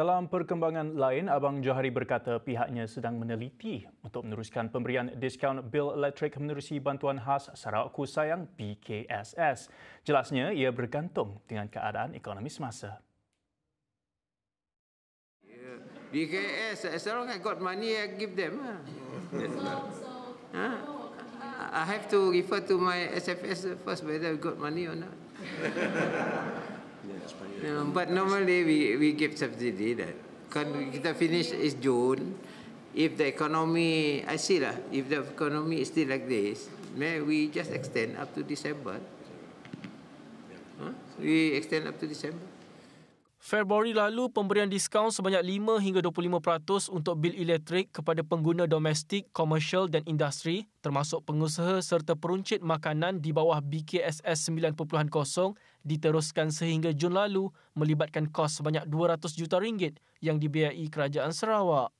Dalam perkembangan lain, Abang Johari berkata pihaknya sedang meneliti untuk meneruskan pemberian diskaun bil elektrik menerusi bantuan khas Sarawak sayang BKSS. Jelasnya, ia bergantung dengan keadaan ekonomi semasa. BKS, Sarawak got money, I give them. Ah. I have to refer to my SFS first whether I got money or not but normally we we give subsidy that kan kita finish is June. If the economy, I see lah. If the economy is still like this, may we just extend up to December? Huh? We extend up to December? Februari lalu, pemberian diskaun sebanyak 5 hingga 25% untuk bil elektrik kepada pengguna domestik, komersial dan industri termasuk pengusaha serta peruncit makanan di bawah BKSS 9.0 diteruskan sehingga Jun lalu melibatkan kos sebanyak 200 juta ringgit yang dibiayai kerajaan Sarawak.